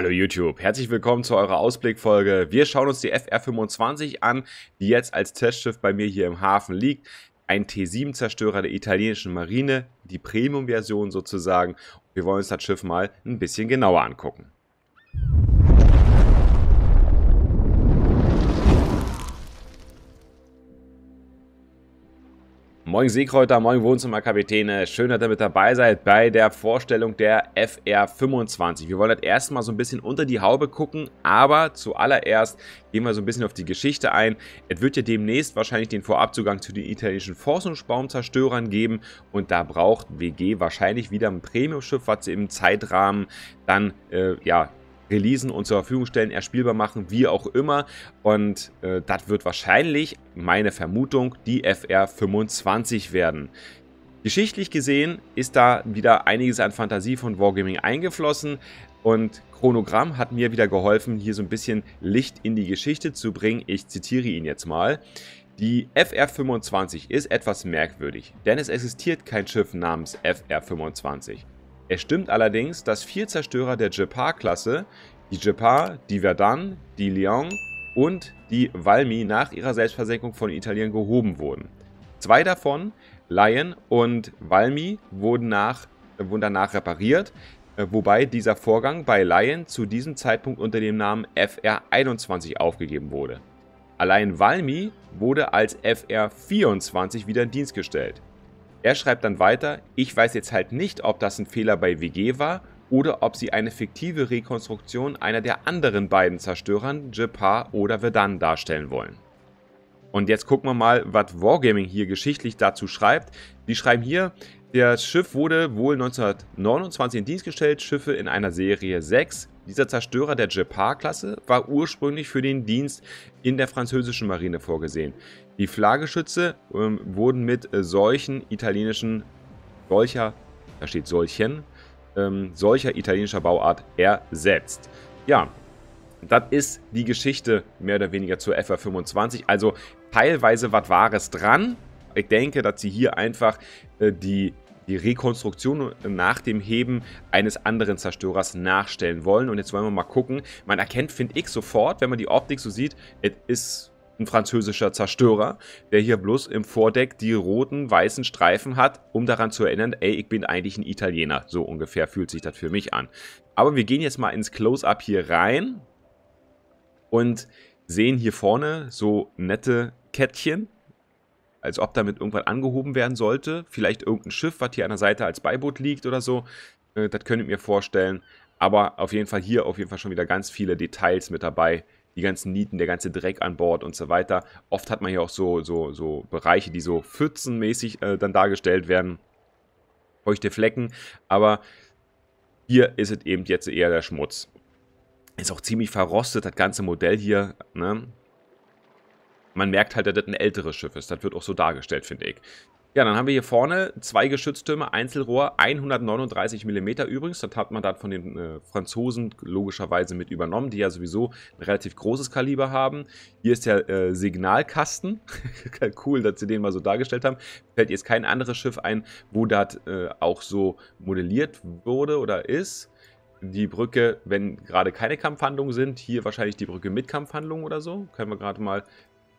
Hallo YouTube, herzlich willkommen zu eurer Ausblickfolge. Wir schauen uns die FR25 an, die jetzt als Testschiff bei mir hier im Hafen liegt. Ein T7-Zerstörer der italienischen Marine, die Premium-Version sozusagen. Wir wollen uns das Schiff mal ein bisschen genauer angucken. Moin Seekräuter, moin Wohnzimmerkapitäne. Schön, dass ihr mit dabei seid bei der Vorstellung der FR25. Wir wollen das erstmal so ein bisschen unter die Haube gucken, aber zuallererst gehen wir so ein bisschen auf die Geschichte ein. Es wird ja demnächst wahrscheinlich den Vorabzugang zu den italienischen Forschungsbaumzerstörern geben und da braucht WG wahrscheinlich wieder ein Premium-Schiff, was sie im Zeitrahmen dann äh, ja, releasen und zur Verfügung stellen, erspielbar machen, wie auch immer. Und äh, das wird wahrscheinlich, meine Vermutung, die FR25 werden. Geschichtlich gesehen ist da wieder einiges an Fantasie von Wargaming eingeflossen und Chronogramm hat mir wieder geholfen, hier so ein bisschen Licht in die Geschichte zu bringen. Ich zitiere ihn jetzt mal. Die FR25 ist etwas merkwürdig, denn es existiert kein Schiff namens FR25. Es stimmt allerdings, dass vier Zerstörer der Jepar-Klasse, die Jepar, die Verdun, die Lyon und die Valmy nach ihrer Selbstversenkung von Italien gehoben wurden. Zwei davon, Lion und Valmy, wurden, nach, wurden danach repariert, äh, wobei dieser Vorgang bei Lion zu diesem Zeitpunkt unter dem Namen FR21 aufgegeben wurde. Allein Valmy wurde als FR24 wieder in Dienst gestellt. Er schreibt dann weiter, ich weiß jetzt halt nicht, ob das ein Fehler bei WG war oder ob sie eine fiktive Rekonstruktion einer der anderen beiden Zerstörern, Jepar oder Vedan, darstellen wollen. Und jetzt gucken wir mal, was Wargaming hier geschichtlich dazu schreibt. Die schreiben hier, das Schiff wurde wohl 1929 in Dienst gestellt, Schiffe in einer Serie 6 dieser Zerstörer der Gepard-Klasse war ursprünglich für den Dienst in der französischen Marine vorgesehen. Die Flaggeschütze ähm, wurden mit äh, solchen italienischen, solcher, da steht solchen, ähm, solcher italienischer Bauart ersetzt. Ja, das ist die Geschichte mehr oder weniger zur FR25. Also teilweise was Wahres dran. Ich denke, dass sie hier einfach äh, die die Rekonstruktion nach dem Heben eines anderen Zerstörers nachstellen wollen. Und jetzt wollen wir mal gucken. Man erkennt, finde ich, sofort, wenn man die Optik so sieht, es ist ein französischer Zerstörer, der hier bloß im Vordeck die roten, weißen Streifen hat, um daran zu erinnern, ey, ich bin eigentlich ein Italiener. So ungefähr fühlt sich das für mich an. Aber wir gehen jetzt mal ins Close-Up hier rein und sehen hier vorne so nette Kettchen, als ob damit irgendwas angehoben werden sollte. Vielleicht irgendein Schiff, was hier an der Seite als Beiboot liegt oder so. Äh, das könnt ihr mir vorstellen. Aber auf jeden Fall hier auf jeden Fall schon wieder ganz viele Details mit dabei. Die ganzen Nieten, der ganze Dreck an Bord und so weiter. Oft hat man hier auch so, so, so Bereiche, die so pfützenmäßig äh, dann dargestellt werden. Feuchte Flecken. Aber hier ist es eben jetzt eher der Schmutz. Ist auch ziemlich verrostet, das ganze Modell hier. Ne? man merkt halt, dass das ein älteres Schiff ist. Das wird auch so dargestellt, finde ich. Ja, dann haben wir hier vorne zwei Geschütztürme, Einzelrohr, 139 mm übrigens. Das hat man dann von den äh, Franzosen logischerweise mit übernommen, die ja sowieso ein relativ großes Kaliber haben. Hier ist der äh, Signalkasten. cool, dass sie den mal so dargestellt haben. Fällt jetzt kein anderes Schiff ein, wo das äh, auch so modelliert wurde oder ist. Die Brücke, wenn gerade keine Kampfhandlungen sind, hier wahrscheinlich die Brücke mit Kampfhandlungen oder so. Können wir gerade mal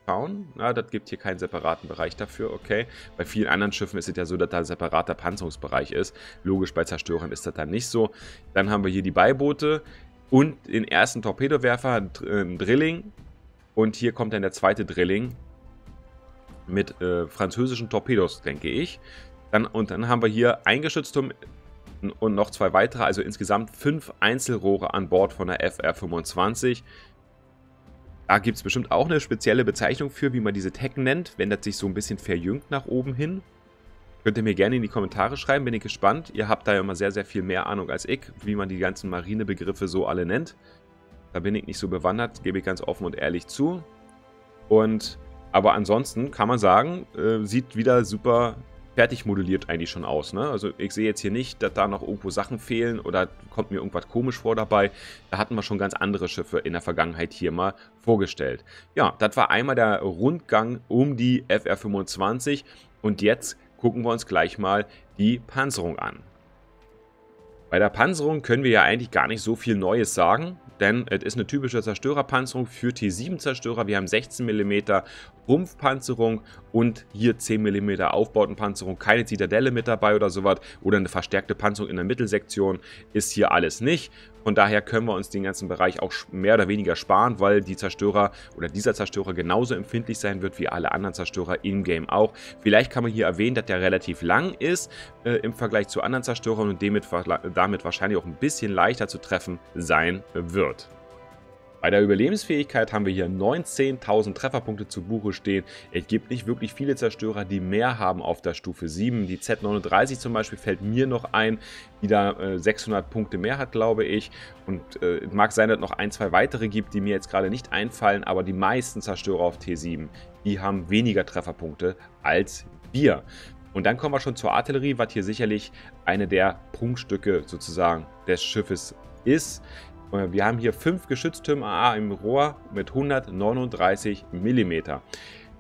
bauen. Na, das gibt hier keinen separaten Bereich dafür, okay. Bei vielen anderen Schiffen ist es ja so, dass da ein separater Panzerungsbereich ist. Logisch, bei Zerstörern ist das dann nicht so. Dann haben wir hier die Beiboote und den ersten Torpedowerfer, ein äh, Drilling. Und hier kommt dann der zweite Drilling mit äh, französischen Torpedos, denke ich. Dann, und dann haben wir hier ein Eingeschützturm und noch zwei weitere, also insgesamt fünf Einzelrohre an Bord von der FR-25. Da gibt es bestimmt auch eine spezielle Bezeichnung für, wie man diese Tekken nennt, Wendet sich so ein bisschen verjüngt nach oben hin. Könnt ihr mir gerne in die Kommentare schreiben, bin ich gespannt. Ihr habt da ja immer sehr, sehr viel mehr Ahnung als ich, wie man die ganzen Marinebegriffe so alle nennt. Da bin ich nicht so bewandert, gebe ich ganz offen und ehrlich zu. Und, aber ansonsten kann man sagen, äh, sieht wieder super fertig modelliert eigentlich schon aus. Ne? Also ich sehe jetzt hier nicht, dass da noch irgendwo Sachen fehlen oder kommt mir irgendwas komisch vor dabei. Da hatten wir schon ganz andere Schiffe in der Vergangenheit hier mal vorgestellt. Ja, das war einmal der Rundgang um die FR25 und jetzt gucken wir uns gleich mal die Panzerung an. Bei der Panzerung können wir ja eigentlich gar nicht so viel Neues sagen, denn es ist eine typische Zerstörerpanzerung für T7-Zerstörer. Wir haben 16 mm Rumpfpanzerung und hier 10 mm Aufbautenpanzerung, keine Zitadelle mit dabei oder sowas oder eine verstärkte Panzerung in der Mittelsektion ist hier alles nicht. Von daher können wir uns den ganzen Bereich auch mehr oder weniger sparen, weil die Zerstörer oder dieser Zerstörer genauso empfindlich sein wird wie alle anderen Zerstörer in Game auch. Vielleicht kann man hier erwähnen, dass der relativ lang ist äh, im Vergleich zu anderen Zerstörern und damit, damit wahrscheinlich auch ein bisschen leichter zu treffen sein wird. Bei der Überlebensfähigkeit haben wir hier 19.000 Trefferpunkte zu Buche stehen. Es gibt nicht wirklich viele Zerstörer, die mehr haben auf der Stufe 7. Die Z39 zum Beispiel fällt mir noch ein, die da 600 äh, Punkte mehr hat, glaube ich. Und äh, mag sein, dass es noch ein, zwei weitere gibt, die mir jetzt gerade nicht einfallen, aber die meisten Zerstörer auf T7, die haben weniger Trefferpunkte als wir. Und dann kommen wir schon zur Artillerie, was hier sicherlich eine der Prunkstücke sozusagen des Schiffes ist. Äh, wir haben hier fünf Geschütztürme AA im Rohr mit 139 mm.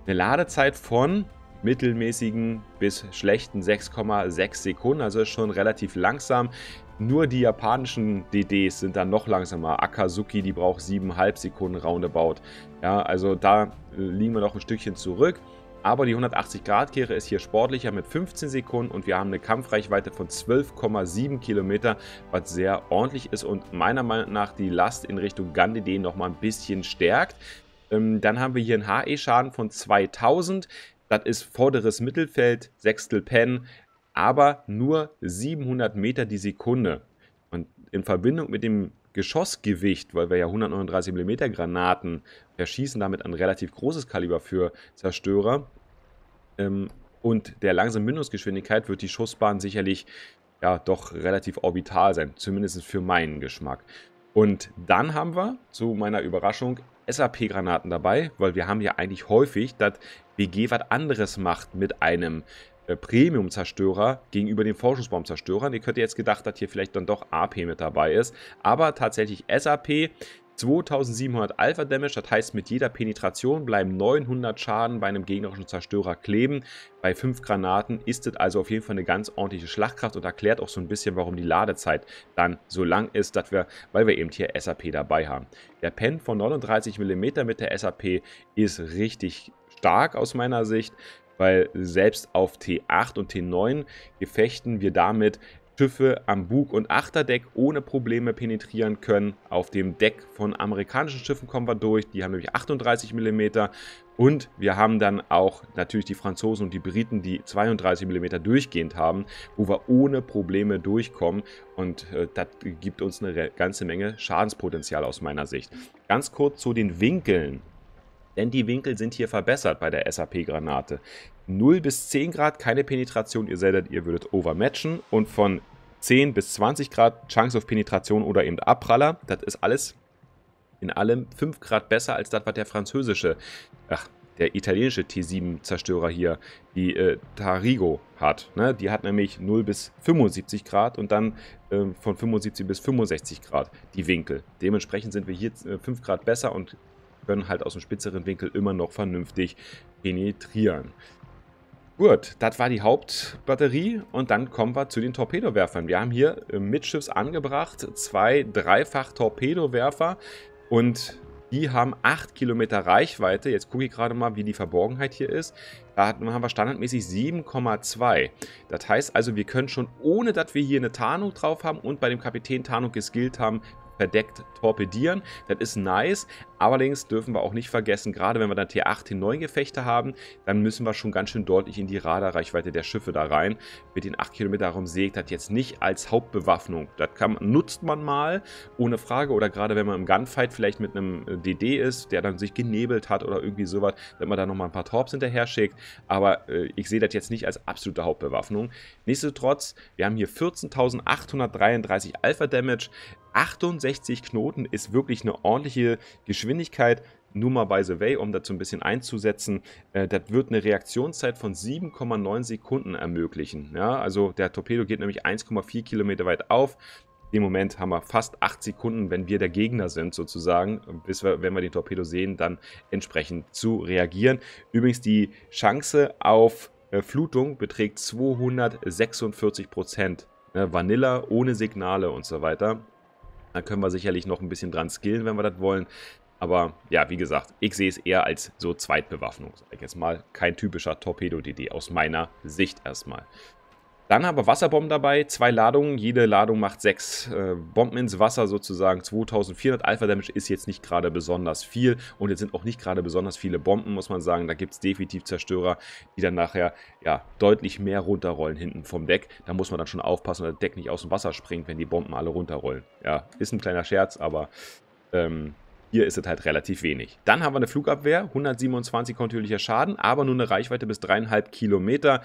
Eine Ladezeit von mittelmäßigen bis schlechten 6,6 Sekunden, also schon relativ langsam. Nur die japanischen DDs sind dann noch langsamer. Akazuki, die braucht 7,5 Sekunden roundabout. Ja, also da äh, liegen wir noch ein Stückchen zurück. Aber die 180-Grad-Kehre ist hier sportlicher mit 15 Sekunden und wir haben eine Kampfreichweite von 12,7 Kilometer, was sehr ordentlich ist und meiner Meinung nach die Last in Richtung Gandhi nochmal ein bisschen stärkt. Ähm, dann haben wir hier einen HE-Schaden von 2000. Das ist vorderes Mittelfeld, Sechstel Pen, aber nur 700 Meter die Sekunde. Und in Verbindung mit dem Geschossgewicht, weil wir ja 139 mm Granaten erschießen, damit ein relativ großes Kaliber für Zerstörer. Ähm, und der langsamen Mündungsgeschwindigkeit wird die Schussbahn sicherlich ja doch relativ orbital sein, zumindest für meinen Geschmack. Und dann haben wir, zu meiner Überraschung, SAP-Granaten dabei, weil wir haben ja eigentlich häufig, dass WG was anderes macht mit einem äh, Premium-Zerstörer gegenüber den Forschungsbaum-Zerstörern. Ihr könnt jetzt gedacht, dass hier vielleicht dann doch AP mit dabei ist, aber tatsächlich SAP, 2700 Alpha Damage, das heißt mit jeder Penetration bleiben 900 Schaden bei einem gegnerischen Zerstörer kleben. Bei 5 Granaten ist das also auf jeden Fall eine ganz ordentliche Schlagkraft und erklärt auch so ein bisschen, warum die Ladezeit dann so lang ist, dass wir, weil wir eben hier SAP dabei haben. Der Pen von 39 mm mit der SAP ist richtig stark aus meiner Sicht weil selbst auf T8 und T9 gefechten wir damit Schiffe am Bug- und Achterdeck ohne Probleme penetrieren können. Auf dem Deck von amerikanischen Schiffen kommen wir durch, die haben nämlich 38 mm. Und wir haben dann auch natürlich die Franzosen und die Briten, die 32 mm durchgehend haben, wo wir ohne Probleme durchkommen. Und äh, das gibt uns eine ganze Menge Schadenspotenzial aus meiner Sicht. Ganz kurz zu den Winkeln denn die Winkel sind hier verbessert bei der SAP-Granate. 0 bis 10 Grad keine Penetration, ihr seht, ihr würdet overmatchen und von 10 bis 20 Grad Chance auf Penetration oder eben Abpraller, das ist alles in allem 5 Grad besser als das, was der französische, ach, der italienische T7-Zerstörer hier, die äh, Tarigo, hat. Ne? Die hat nämlich 0 bis 75 Grad und dann äh, von 75 bis 65 Grad die Winkel. Dementsprechend sind wir hier 5 äh, Grad besser und können halt aus dem spitzeren Winkel immer noch vernünftig penetrieren. Gut, das war die Hauptbatterie und dann kommen wir zu den Torpedowerfern. Wir haben hier äh, mitschiffs angebracht zwei dreifach Torpedowerfer und die haben 8 Kilometer Reichweite. Jetzt gucke ich gerade mal, wie die Verborgenheit hier ist. Da haben wir standardmäßig 7,2. Das heißt also, wir können schon, ohne dass wir hier eine Tarnung drauf haben und bei dem Kapitän Tarnung geskillt haben, verdeckt torpedieren. Das ist nice, Allerdings dürfen wir auch nicht vergessen, gerade wenn wir dann T8, T9-Gefechte haben, dann müssen wir schon ganz schön deutlich in die Radarreichweite der Schiffe da rein. Mit den 8 Kilometer darum sägt das jetzt nicht als Hauptbewaffnung. Das kann, nutzt man mal, ohne Frage. Oder gerade wenn man im Gunfight vielleicht mit einem DD äh, ist, der dann sich genebelt hat oder irgendwie sowas, wenn man da nochmal ein paar Torps hinterher schickt. Aber äh, ich sehe das jetzt nicht als absolute Hauptbewaffnung. Nichtsdestotrotz, wir haben hier 14.833 Alpha Damage. 68 Knoten ist wirklich eine ordentliche Geschwindigkeit Geschwindigkeit, nur mal by the way, um dazu ein bisschen einzusetzen, äh, das wird eine Reaktionszeit von 7,9 Sekunden ermöglichen. Ja, also der Torpedo geht nämlich 1,4 Kilometer weit auf. Im Moment haben wir fast 8 Sekunden, wenn wir der Gegner sind, sozusagen, bis wir, wenn wir den Torpedo sehen, dann entsprechend zu reagieren. Übrigens die Chance auf äh, Flutung beträgt 246 Prozent. Vanilla ohne Signale und so weiter. Da können wir sicherlich noch ein bisschen dran skillen, wenn wir das wollen. Aber ja, wie gesagt, ich sehe es eher als so Zweitbewaffnung, sage ich jetzt mal. Kein typischer Torpedo-DD aus meiner Sicht erstmal. Dann aber Wasserbomben dabei, zwei Ladungen, jede Ladung macht sechs äh, Bomben ins Wasser sozusagen. 2400 Alpha Damage ist jetzt nicht gerade besonders viel und jetzt sind auch nicht gerade besonders viele Bomben, muss man sagen. Da gibt es definitiv Zerstörer, die dann nachher ja, deutlich mehr runterrollen hinten vom Deck. Da muss man dann schon aufpassen, dass das Deck nicht aus dem Wasser springt, wenn die Bomben alle runterrollen. Ja, ist ein kleiner Scherz, aber ähm, hier ist es halt relativ wenig. Dann haben wir eine Flugabwehr, 127 kontinuierlicher Schaden, aber nur eine Reichweite bis dreieinhalb Kilometer.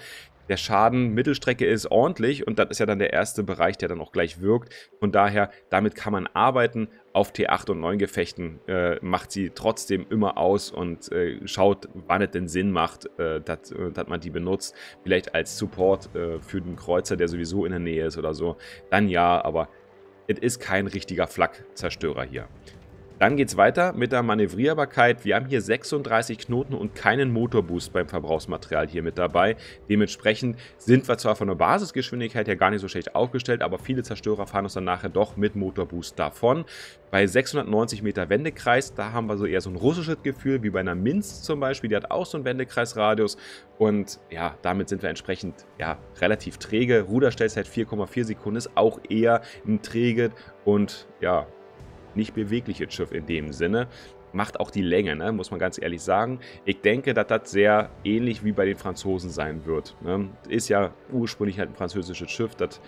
Der Schaden Mittelstrecke ist ordentlich und das ist ja dann der erste Bereich, der dann auch gleich wirkt. Von daher, damit kann man arbeiten. Auf T8 und 9 Gefechten äh, macht sie trotzdem immer aus und äh, schaut, wann es denn Sinn macht, äh, dass äh, man die benutzt. Vielleicht als Support äh, für den Kreuzer, der sowieso in der Nähe ist oder so. Dann ja, aber es ist kein richtiger Flak-Zerstörer hier. Dann geht es weiter mit der Manövrierbarkeit. Wir haben hier 36 Knoten und keinen Motorboost beim Verbrauchsmaterial hier mit dabei. Dementsprechend sind wir zwar von der Basisgeschwindigkeit her gar nicht so schlecht aufgestellt, aber viele Zerstörer fahren uns dann nachher doch mit Motorboost davon. Bei 690 Meter Wendekreis, da haben wir so eher so ein russisches Gefühl, wie bei einer Minz zum Beispiel. Die hat auch so einen Wendekreisradius. Und ja, damit sind wir entsprechend ja, relativ träge. Ruderstellzeit 4,4 Sekunden ist auch eher ein träge und ja, nicht bewegliches Schiff in dem Sinne. Macht auch die Länge, ne? muss man ganz ehrlich sagen. Ich denke, dass das sehr ähnlich wie bei den Franzosen sein wird. Ne? Ist ja ursprünglich halt ein französisches Schiff, das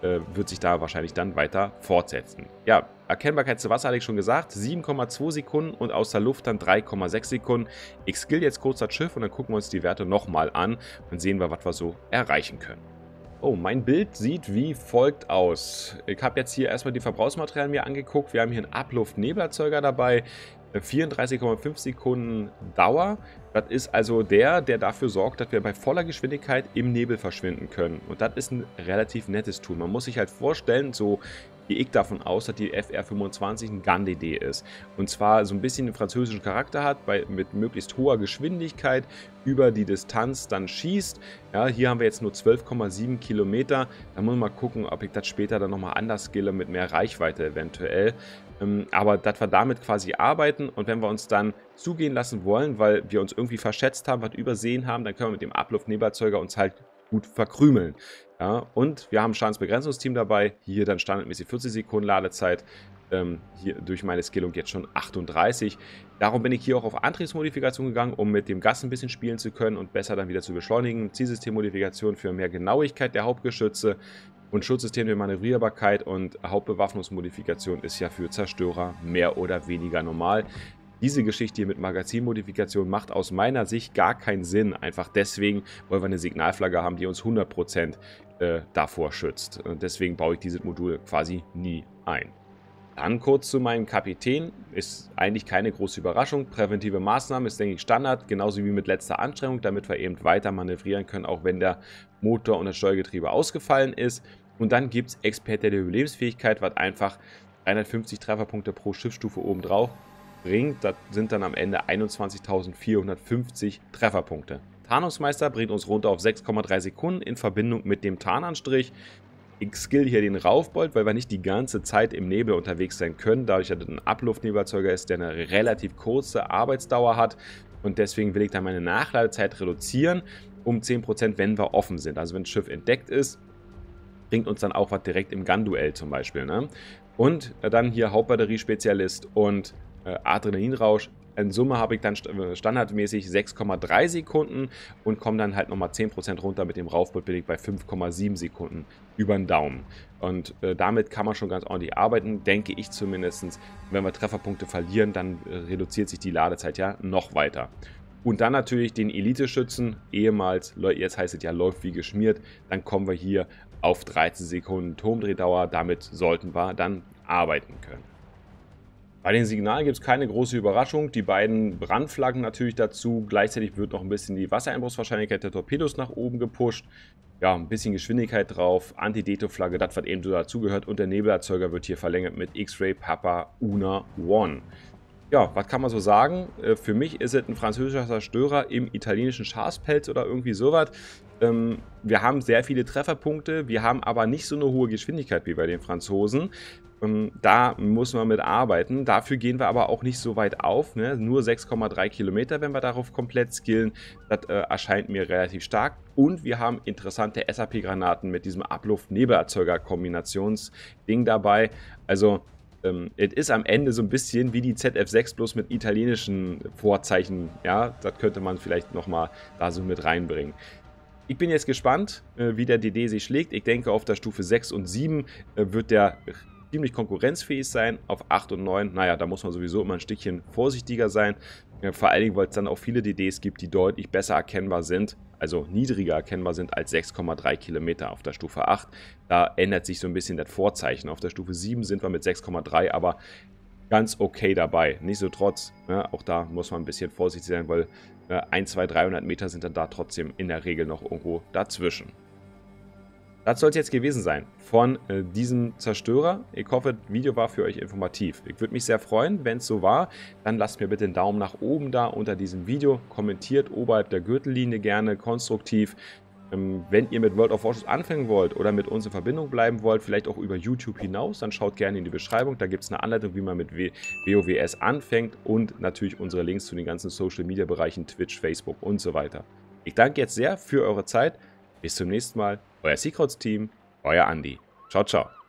äh, wird sich da wahrscheinlich dann weiter fortsetzen. Ja, Erkennbarkeit zu Wasser hatte ich schon gesagt, 7,2 Sekunden und aus der Luft dann 3,6 Sekunden. Ich skill jetzt kurz das Schiff und dann gucken wir uns die Werte nochmal an und sehen wir, was wir so erreichen können. Oh, mein Bild sieht wie folgt aus. Ich habe jetzt hier erstmal die Verbrauchsmaterialien mir angeguckt. Wir haben hier einen abluft Abluftneblerzeuger dabei. 34,5 äh, Sekunden Dauer. Das ist also der, der dafür sorgt, dass wir bei voller Geschwindigkeit im Nebel verschwinden können. Und das ist ein relativ nettes Tool. Man muss sich halt vorstellen, so gehe ich davon aus, dass die FR25 ein Gun-DD ist. Und zwar so ein bisschen den französischen Charakter hat, bei, mit möglichst hoher Geschwindigkeit über die Distanz dann schießt. Ja, hier haben wir jetzt nur 12,7 Kilometer. Da muss man mal gucken, ob ich das später dann nochmal anders skille mit mehr Reichweite eventuell. Ähm, aber dass wir damit quasi arbeiten und wenn wir uns dann zugehen lassen wollen, weil wir uns irgendwie verschätzt haben, was übersehen haben, dann können wir mit dem Abluftnebelzeuger uns halt gut verkrümeln. Ja, und wir haben Schadensbegrenzungsteam dabei. Hier dann standardmäßig 40 Sekunden Ladezeit. Ähm, hier durch meine Skillung jetzt schon 38. Darum bin ich hier auch auf Antriebsmodifikation gegangen, um mit dem Gas ein bisschen spielen zu können und besser dann wieder zu beschleunigen. Zielsystemmodifikation für mehr Genauigkeit der Hauptgeschütze und Schutzsystem für Manövrierbarkeit und Hauptbewaffnungsmodifikation ist ja für Zerstörer mehr oder weniger normal diese Geschichte hier mit Magazinmodifikation macht aus meiner Sicht gar keinen Sinn. Einfach deswegen, weil wir eine Signalflagge haben, die uns 100% äh, davor schützt. Und Deswegen baue ich dieses Modul quasi nie ein. Dann kurz zu meinem Kapitän. Ist eigentlich keine große Überraschung. Präventive Maßnahmen ist, denke ich, Standard, genauso wie mit letzter Anstrengung, damit wir eben weiter manövrieren können, auch wenn der Motor und das Steuergetriebe ausgefallen ist. Und dann gibt es Experte der Überlebensfähigkeit, was einfach 150 Trefferpunkte pro Schiffsstufe obendrauf bringt, das sind dann am Ende 21.450 Trefferpunkte. Tarnungsmeister bringt uns runter auf 6,3 Sekunden in Verbindung mit dem Tarnanstrich. Ich skill hier den Raufbold, weil wir nicht die ganze Zeit im Nebel unterwegs sein können, dadurch, dass das ein Abluftnebelzeuger ist, der eine relativ kurze Arbeitsdauer hat. Und deswegen will ich dann meine Nachladezeit reduzieren um 10%, wenn wir offen sind. Also wenn das Schiff entdeckt ist, bringt uns dann auch was direkt im Gun-Duell zum Beispiel. Ne? Und dann hier Hauptbatteriespezialist und äh, Adrenalinrausch. In Summe habe ich dann äh, standardmäßig 6,3 Sekunden und komme dann halt nochmal 10% runter. Mit dem Raufboot bei 5,7 Sekunden über den Daumen. Und äh, damit kann man schon ganz ordentlich arbeiten, denke ich zumindest. Wenn wir Trefferpunkte verlieren, dann äh, reduziert sich die Ladezeit ja noch weiter. Und dann natürlich den Elite-Schützen, ehemals, jetzt heißt es ja, läuft wie geschmiert. Dann kommen wir hier auf 13 Sekunden Turmdrehdauer. Damit sollten wir dann arbeiten können. Bei den Signalen gibt es keine große Überraschung. Die beiden Brandflaggen natürlich dazu. Gleichzeitig wird noch ein bisschen die Wassereinbruchswahrscheinlichkeit der Torpedos nach oben gepusht. Ja, ein bisschen Geschwindigkeit drauf. Anti-Deto-Flagge, das was eben so dazugehört. Und der Nebelerzeuger wird hier verlängert mit X-Ray Papa Una One ja, was kann man so sagen? Äh, für mich ist es ein französischer Zerstörer im italienischen Schafspelz oder irgendwie sowas. Ähm, wir haben sehr viele Trefferpunkte, wir haben aber nicht so eine hohe Geschwindigkeit wie bei den Franzosen. Ähm, da muss man mit arbeiten. Dafür gehen wir aber auch nicht so weit auf. Ne? Nur 6,3 Kilometer, wenn wir darauf komplett skillen. Das äh, erscheint mir relativ stark. Und wir haben interessante SAP-Granaten mit diesem Abluft-Nebelerzeuger-Kombinationsding dabei. Also es ähm, ist am Ende so ein bisschen wie die ZF6 bloß mit italienischen Vorzeichen. Ja, das könnte man vielleicht nochmal da so mit reinbringen. Ich bin jetzt gespannt, äh, wie der DD sich schlägt. Ich denke, auf der Stufe 6 und 7 äh, wird der ziemlich konkurrenzfähig sein. Auf 8 und 9, naja, da muss man sowieso immer ein Stückchen vorsichtiger sein. Äh, vor allen Dingen, weil es dann auch viele DDs gibt, die deutlich besser erkennbar sind also niedriger erkennbar sind als 6,3 Kilometer auf der Stufe 8. Da ändert sich so ein bisschen das Vorzeichen. Auf der Stufe 7 sind wir mit 6,3, aber ganz okay dabei. Nichtsdestotrotz, ne, auch da muss man ein bisschen vorsichtig sein, weil äh, 1, 2, 300 Meter sind dann da trotzdem in der Regel noch irgendwo dazwischen. Das soll es jetzt gewesen sein von äh, diesem Zerstörer. Ich hoffe, das Video war für euch informativ. Ich würde mich sehr freuen, wenn es so war. Dann lasst mir bitte einen Daumen nach oben da unter diesem Video. Kommentiert oberhalb der Gürtellinie gerne konstruktiv. Ähm, wenn ihr mit World of Warships anfangen wollt oder mit uns in Verbindung bleiben wollt, vielleicht auch über YouTube hinaus, dann schaut gerne in die Beschreibung. Da gibt es eine Anleitung, wie man mit WoWS anfängt und natürlich unsere Links zu den ganzen Social-Media-Bereichen Twitch, Facebook und so weiter. Ich danke jetzt sehr für eure Zeit. Bis zum nächsten Mal. Euer Secrets-Team, euer Andi. Ciao, ciao.